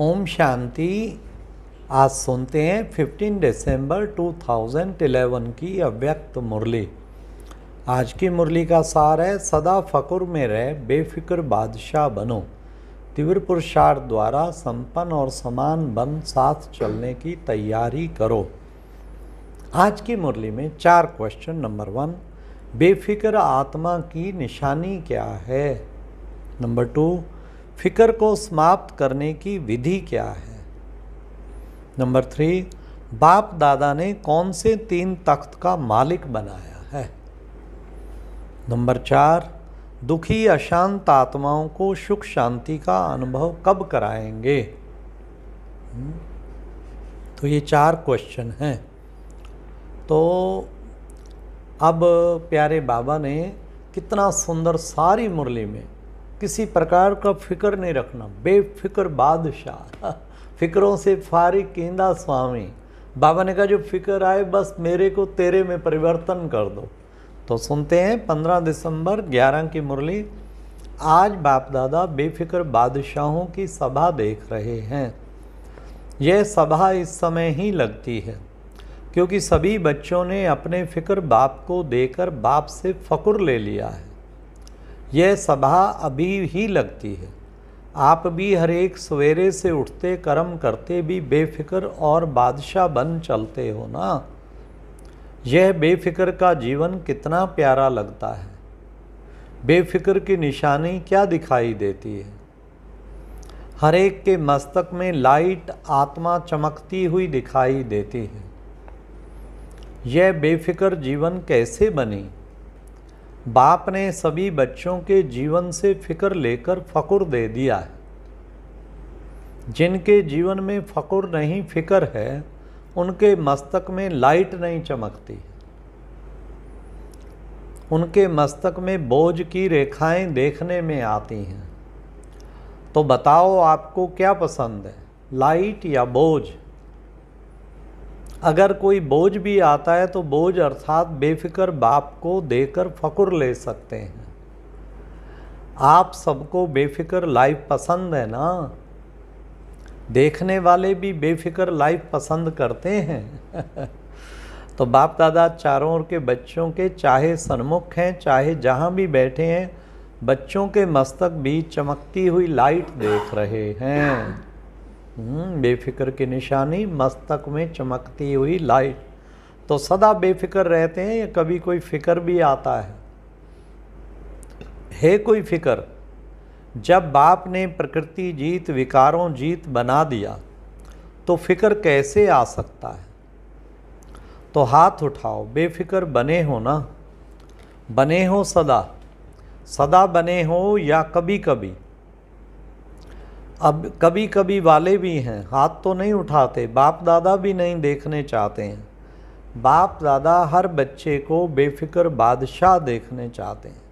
ओम शांति आज सुनते हैं 15 दिसंबर 2011 की अव्यक्त मुरली आज की मुरली का सार है सदा फकुर में रह बेफिक्र बादशाह बनो तीव्र पुरुषार्थ द्वारा संपन्न और समान बन साथ चलने की तैयारी करो आज की मुरली में चार क्वेश्चन नंबर वन बेफिक्र आत्मा की निशानी क्या है नंबर टू फिक्र को समाप्त करने की विधि क्या है नंबर थ्री बाप दादा ने कौन से तीन तख्त का मालिक बनाया है नंबर चार दुखी अशांत आत्माओं को सुख शांति का अनुभव कब कराएंगे हम्म, तो ये चार क्वेश्चन हैं तो अब प्यारे बाबा ने कितना सुंदर सारी मुरली में किसी प्रकार का फिक्र नहीं रखना बेफिक्र बादशाह फिक्रों से फारि केंदा स्वामी बाबा ने कहा जो फिक्र आए बस मेरे को तेरे में परिवर्तन कर दो तो सुनते हैं 15 दिसंबर 11 की मुरली आज बाप दादा बेफिक्र बादशाहों की सभा देख रहे हैं यह सभा इस समय ही लगती है क्योंकि सभी बच्चों ने अपने फिक्र बाप को देकर बाप से फकुर ले लिया है यह सभा अभी ही लगती है आप भी हर एक सवेरे से उठते कर्म करते भी बेफिक्र और बादशाह बन चलते हो ना यह बेफिक्र का जीवन कितना प्यारा लगता है बेफिक्र की निशानी क्या दिखाई देती है हर एक के मस्तक में लाइट आत्मा चमकती हुई दिखाई देती है यह बेफिक्र जीवन कैसे बनी बाप ने सभी बच्चों के जीवन से फिक्र लेकर फ़कुर दे दिया है जिनके जीवन में फ़कुर नहीं फिक्र है उनके मस्तक में लाइट नहीं चमकती उनके मस्तक में बोझ की रेखाएं देखने में आती हैं तो बताओ आपको क्या पसंद है लाइट या बोझ अगर कोई बोझ भी आता है तो बोझ अर्थात बेफिक्र बाप को देकर फकुर ले सकते हैं आप सबको बेफिक्र लाइफ पसंद है ना देखने वाले भी बेफिक्र लाइफ पसंद करते हैं तो बाप दादा चारों ओर के बच्चों के चाहे सन्मुख हैं चाहे जहाँ भी बैठे हैं बच्चों के मस्तक भी चमकती हुई लाइट देख रहे हैं हम्म, बेफिक्र की निशानी मस्तक में चमकती हुई लाइट तो सदा बेफिक्र रहते हैं या कभी कोई फिक्र भी आता है है कोई फिक्र जब बाप ने प्रकृति जीत विकारों जीत बना दिया तो फिक्र कैसे आ सकता है तो हाथ उठाओ बेफिक्र बने हो ना बने हो सदा सदा बने हो या कभी कभी अब कभी कभी वाले भी हैं हाथ तो नहीं उठाते बाप दादा भी नहीं देखने चाहते हैं बाप दादा हर बच्चे को बेफिक्र बादशाह देखने चाहते हैं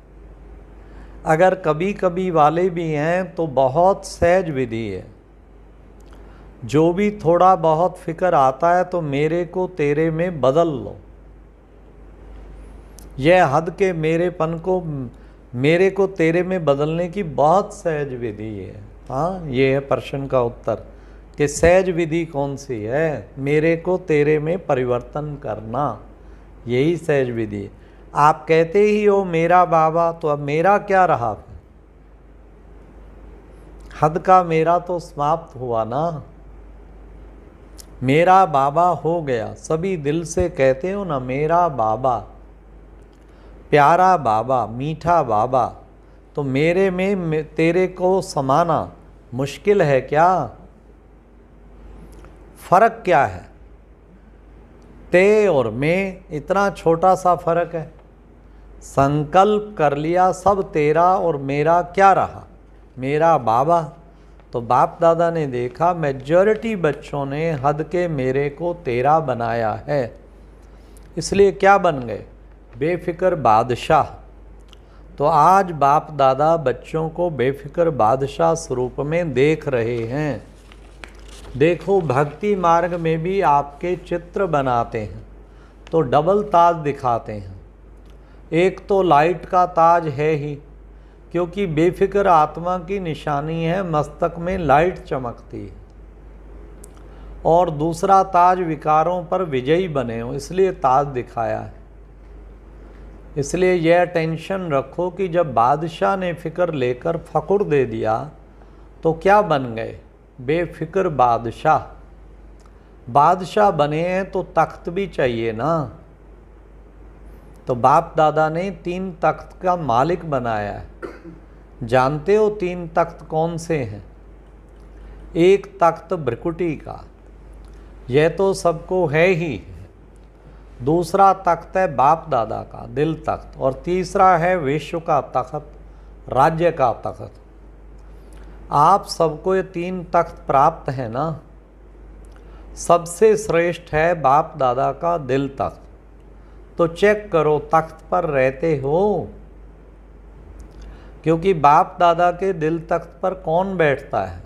अगर कभी कभी वाले भी हैं तो बहुत सहज विधि है जो भी थोड़ा बहुत फिक्र आता है तो मेरे को तेरे में बदल लो यह हद के मेरेपन को मेरे को तेरे में बदलने की बहुत सहज विधि है हाँ ये है प्रश्न का उत्तर कि सहज विधि कौन सी है मेरे को तेरे में परिवर्तन करना यही सहज विधि आप कहते ही हो मेरा बाबा तो अब मेरा क्या रहा हद का मेरा तो समाप्त हुआ ना मेरा बाबा हो गया सभी दिल से कहते हो ना मेरा बाबा प्यारा बाबा मीठा बाबा तो मेरे में तेरे को समाना मुश्किल है क्या फ़र्क क्या है ते और में इतना छोटा सा फ़र्क है संकल्प कर लिया सब तेरा और मेरा क्या रहा मेरा बाबा तो बाप दादा ने देखा मेजॉरिटी बच्चों ने हद के मेरे को तेरा बनाया है इसलिए क्या बन गए बेफिक्र बादशाह तो आज बाप दादा बच्चों को बेफिक्र बादशाह स्वरूप में देख रहे हैं देखो भक्ति मार्ग में भी आपके चित्र बनाते हैं तो डबल ताज दिखाते हैं एक तो लाइट का ताज है ही क्योंकि बेफिक्र आत्मा की निशानी है मस्तक में लाइट चमकती है और दूसरा ताज विकारों पर विजयी बने हो इसलिए ताज दिखाया है इसलिए यह टेंशन रखो कि जब बादशाह ने फ़िक्र लेकर फ़कुर दे दिया तो क्या बन गए बेफिक्र बादशाह बादशाह बने हैं तो तख्त भी चाहिए ना तो बाप दादा ने तीन तख्त का मालिक बनाया है जानते हो तीन तख्त कौन से हैं एक तख्त ब्रिकुटी का यह तो सबको है ही दूसरा तख्त है बाप दादा का दिल तख्त और तीसरा है विश्व का तख्त राज्य का तख्त आप सबको ये तीन तख्त प्राप्त है ना सबसे श्रेष्ठ है बाप दादा का दिल तख्त तो चेक करो तख्त पर रहते हो क्योंकि बाप दादा के दिल तख्त पर कौन बैठता है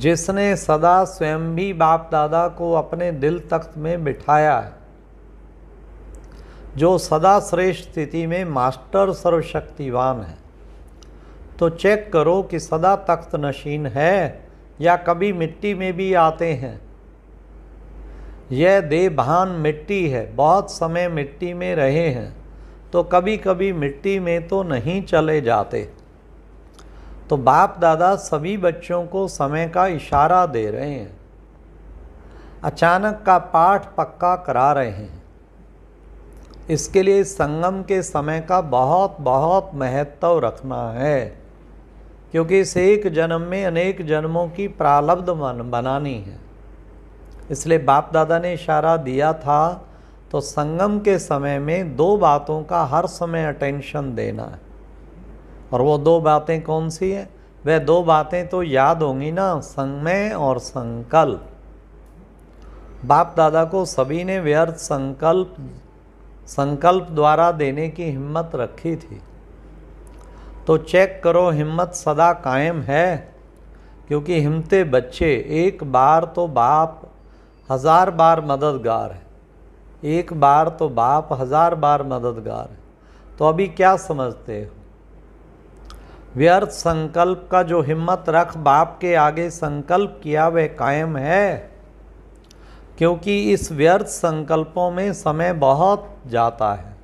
जिसने सदा स्वयं भी बाप दादा को अपने दिल तख्त में बिठाया है जो सदा श्रेष्ठ स्थिति में मास्टर सर्वशक्तिवान है तो चेक करो कि सदा तख्त नशीन है या कभी मिट्टी में भी आते हैं यह देभान मिट्टी है बहुत समय मिट्टी में रहे हैं तो कभी कभी मिट्टी में तो नहीं चले जाते तो बाप दादा सभी बच्चों को समय का इशारा दे रहे हैं अचानक का पाठ पक्का करा रहे हैं इसके लिए संगम के समय का बहुत बहुत महत्व रखना है क्योंकि इस एक जन्म में अनेक जन्मों की प्रालब्ध बनानी है इसलिए बाप दादा ने इशारा दिया था तो संगम के समय में दो बातों का हर समय अटेंशन देना है और वो दो बातें कौन सी हैं वह दो बातें तो याद होंगी ना संगमय और संकल्प बाप दादा को सभी ने व्यर्थ संकल्प संकल्प द्वारा देने की हिम्मत रखी थी तो चेक करो हिम्मत सदा कायम है क्योंकि हिमते बच्चे एक बार तो बाप हज़ार बार मददगार है एक बार तो बाप हज़ार बार मददगार है तो अभी क्या समझते हो व्यर्थ संकल्प का जो हिम्मत रख बाप के आगे संकल्प किया वह कायम है क्योंकि इस व्यर्थ संकल्पों में समय बहुत जाता है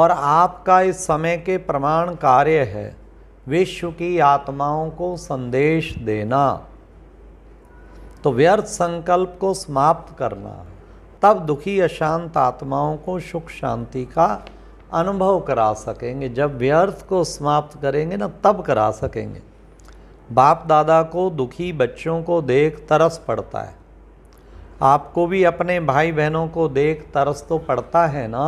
और आपका इस समय के प्रमाण कार्य है विश्व की आत्माओं को संदेश देना तो व्यर्थ संकल्प को समाप्त करना तब दुखी अशांत आत्माओं को सुख शांति का अनुभव करा सकेंगे जब व्यर्थ को समाप्त करेंगे ना तब करा सकेंगे बाप दादा को दुखी बच्चों को देख तरस पड़ता है आपको भी अपने भाई बहनों को देख तरस तो पड़ता है ना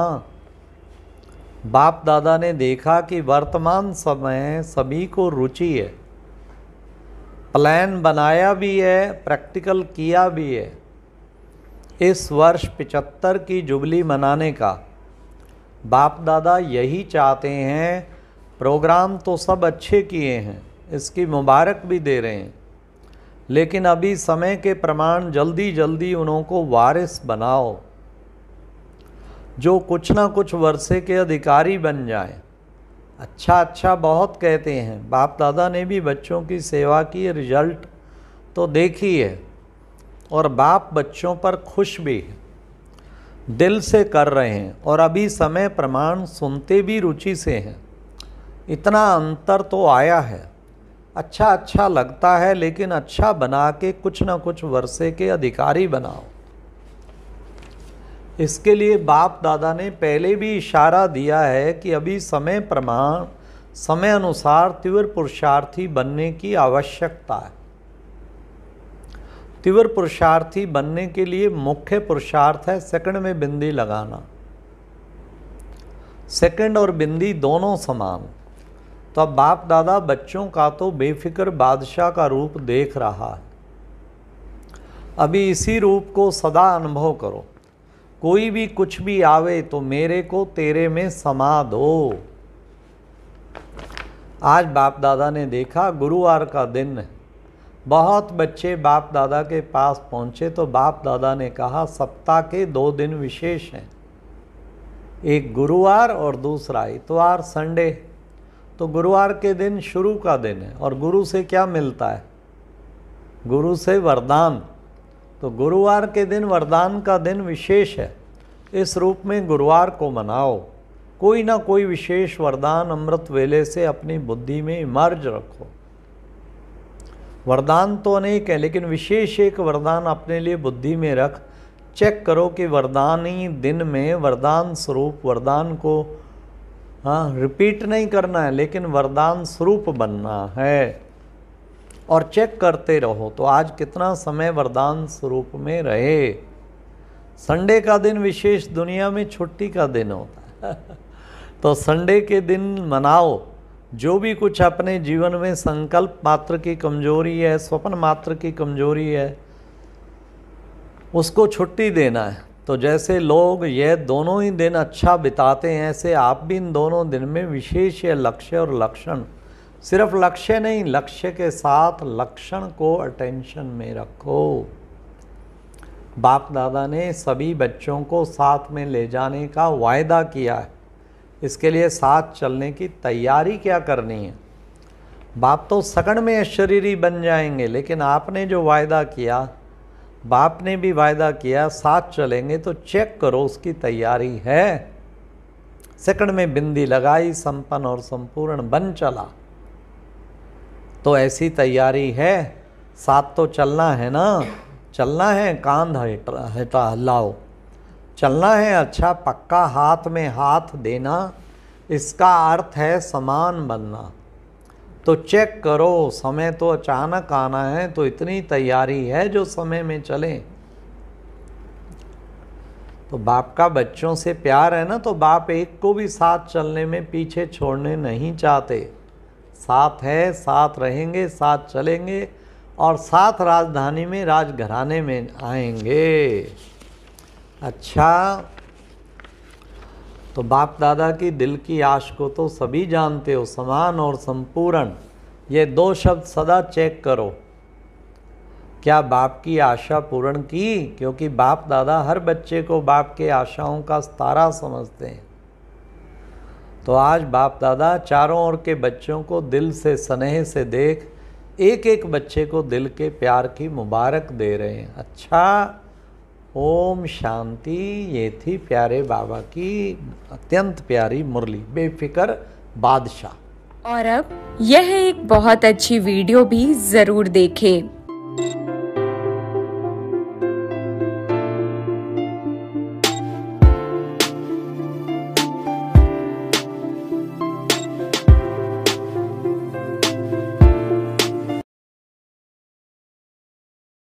बाप दादा ने देखा कि वर्तमान समय सभी को रुचि है प्लान बनाया भी है प्रैक्टिकल किया भी है इस वर्ष पिचहत्तर की जुबली मनाने का बाप दादा यही चाहते हैं प्रोग्राम तो सब अच्छे किए हैं इसकी मुबारक भी दे रहे हैं लेकिन अभी समय के प्रमाण जल्दी जल्दी उनको वारिस बनाओ जो कुछ ना कुछ वर्षे के अधिकारी बन जाए अच्छा अच्छा बहुत कहते हैं बाप दादा ने भी बच्चों की सेवा की रिजल्ट तो देखी है और बाप बच्चों पर खुश भी है दिल से कर रहे हैं और अभी समय प्रमाण सुनते भी रुचि से हैं इतना अंतर तो आया है अच्छा अच्छा लगता है लेकिन अच्छा बना के कुछ ना कुछ वर्षे के अधिकारी बनाओ इसके लिए बाप दादा ने पहले भी इशारा दिया है कि अभी समय प्रमाण समय अनुसार तीव्र पुरुषार्थी बनने की आवश्यकता है तीव्र पुरुषार्थी बनने के लिए मुख्य पुरुषार्थ है सेकंड में बिंदी लगाना सेकंड और बिंदी दोनों समान तो अब बाप दादा बच्चों का तो बेफिक्र बादशाह का रूप देख रहा है अभी इसी रूप को सदा अनुभव करो कोई भी कुछ भी आवे तो मेरे को तेरे में समा दो आज बाप दादा ने देखा गुरुवार का दिन बहुत बच्चे बाप दादा के पास पहुंचे तो बाप दादा ने कहा सप्ताह के दो दिन विशेष हैं एक गुरुवार और दूसरा इतवार संडे तो गुरुवार के दिन शुरू का दिन है और गुरु से क्या मिलता है गुरु से वरदान तो गुरुवार के दिन वरदान का दिन विशेष है इस रूप में गुरुवार को मनाओ कोई ना कोई विशेष वरदान अमृत वेले से अपनी बुद्धि में इमर्ज रखो वरदान तो अनेक है लेकिन विशेष एक वरदान अपने लिए बुद्धि में रख चेक करो कि वरदानी दिन में वरदान स्वरूप वरदान को हाँ रिपीट नहीं करना है लेकिन वरदान स्वरूप बनना है और चेक करते रहो तो आज कितना समय वरदान स्वरूप में रहे संडे का दिन विशेष दुनिया में छुट्टी का दिन होता है तो संडे के दिन मनाओ जो भी कुछ अपने जीवन में संकल्प मात्र की कमजोरी है स्वप्न मात्र की कमजोरी है उसको छुट्टी देना है तो जैसे लोग यह दोनों ही दिन अच्छा बिताते हैं ऐसे आप भी इन दोनों दिन में विशेष ये लक्ष्य और लक्षण सिर्फ लक्ष्य नहीं लक्ष्य के साथ लक्षण को अटेंशन में रखो बाप दादा ने सभी बच्चों को साथ में ले जाने का वायदा किया है इसके लिए साथ चलने की तैयारी क्या करनी है बाप तो सगण में शरीरी बन जाएंगे लेकिन आपने जो वायदा किया बाप ने भी वायदा किया साथ चलेंगे तो चेक करो उसकी तैयारी है सेकंड में बिंदी लगाई संपन्न और संपूर्ण बन चला तो ऐसी तैयारी है साथ तो चलना है ना चलना है कांध हटा लाओ चलना है अच्छा पक्का हाथ में हाथ देना इसका अर्थ है समान बनना तो चेक करो समय तो अचानक आना है तो इतनी तैयारी है जो समय में चले तो बाप का बच्चों से प्यार है ना तो बाप एक को भी साथ चलने में पीछे छोड़ने नहीं चाहते साथ है साथ रहेंगे साथ चलेंगे और साथ राजधानी में राजघराने में आएंगे अच्छा तो बाप दादा की दिल की आश को तो सभी जानते हो समान और संपूर्ण ये दो शब्द सदा चेक करो क्या बाप की आशा पूर्ण की क्योंकि बाप दादा हर बच्चे को बाप के आशाओं का तारा समझते हैं तो आज बाप दादा चारों ओर के बच्चों को दिल से स्नेह से देख एक एक बच्चे को दिल के प्यार की मुबारक दे रहे हैं अच्छा ओम शांति ये थी प्यारे बाबा की अत्यंत प्यारी मुरली बेफिक्र बादशाह और अब यह एक बहुत अच्छी वीडियो भी जरूर देखें